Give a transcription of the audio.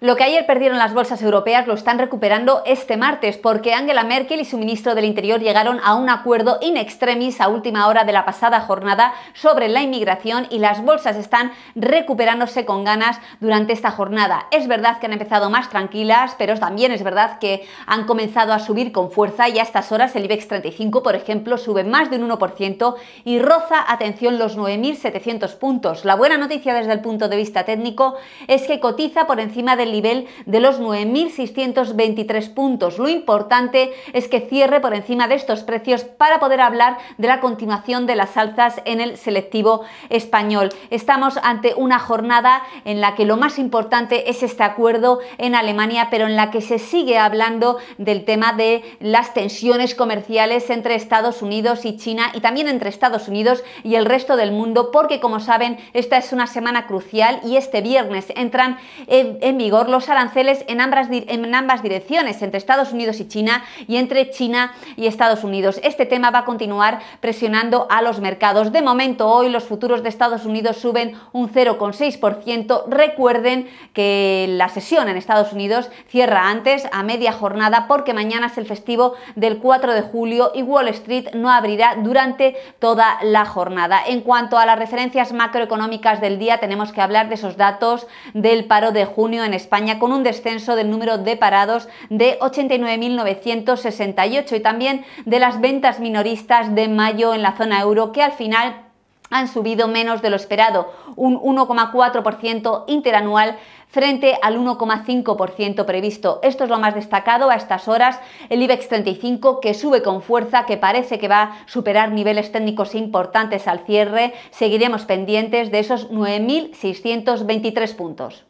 Lo que ayer perdieron las bolsas europeas lo están recuperando este martes porque Angela Merkel y su ministro del Interior llegaron a un acuerdo in extremis a última hora de la pasada jornada sobre la inmigración y las bolsas están recuperándose con ganas durante esta jornada. Es verdad que han empezado más tranquilas, pero también es verdad que han comenzado a subir con fuerza y a estas horas el IBEX 35, por ejemplo, sube más de un 1% y roza, atención, los 9.700 puntos. La buena noticia desde el punto de vista técnico es que cotiza por encima de nivel de los 9.623 puntos. Lo importante es que cierre por encima de estos precios para poder hablar de la continuación de las alzas en el selectivo español. Estamos ante una jornada en la que lo más importante es este acuerdo en Alemania, pero en la que se sigue hablando del tema de las tensiones comerciales entre Estados Unidos y China y también entre Estados Unidos y el resto del mundo, porque como saben, esta es una semana crucial y este viernes entran en vigor los aranceles en ambas, en ambas direcciones, entre Estados Unidos y China y entre China y Estados Unidos. Este tema va a continuar presionando a los mercados. De momento, hoy los futuros de Estados Unidos suben un 0,6%. Recuerden que la sesión en Estados Unidos cierra antes, a media jornada, porque mañana es el festivo del 4 de julio y Wall Street no abrirá durante toda la jornada. En cuanto a las referencias macroeconómicas del día, tenemos que hablar de esos datos del paro de junio en España España con un descenso del número de parados de 89.968 y también de las ventas minoristas de mayo en la zona euro que al final han subido menos de lo esperado, un 1,4% interanual frente al 1,5% previsto. Esto es lo más destacado a estas horas. El IBEX 35 que sube con fuerza, que parece que va a superar niveles técnicos importantes al cierre. Seguiremos pendientes de esos 9.623 puntos.